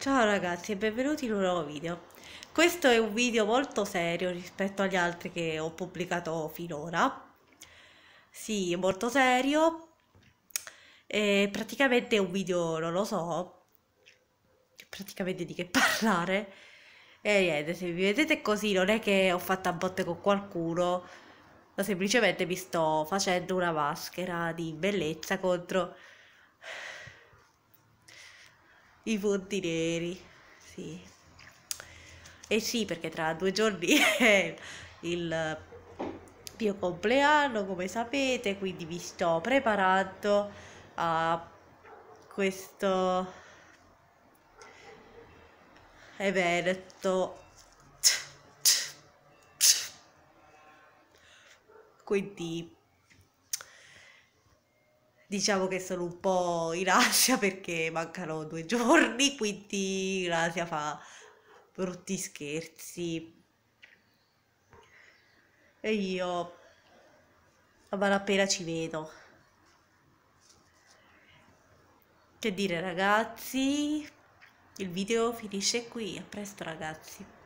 Ciao ragazzi e benvenuti in un nuovo video. Questo è un video molto serio rispetto agli altri che ho pubblicato finora. Sì, molto serio. E praticamente è un video, non lo so, praticamente di che parlare. E niente, se vi vedete così non è che ho fatto a botte con qualcuno, ma semplicemente mi sto facendo una maschera di bellezza contro i punti neri, sì. E eh sì, perché tra due giorni è il mio compleanno, come sapete, quindi mi sto preparando a questo evento. Quindi diciamo che sono un po' in ansia perché mancano due giorni, quindi l'ansia fa brutti scherzi. E io a malapena ci vedo. Che dire ragazzi, il video finisce qui, a presto ragazzi.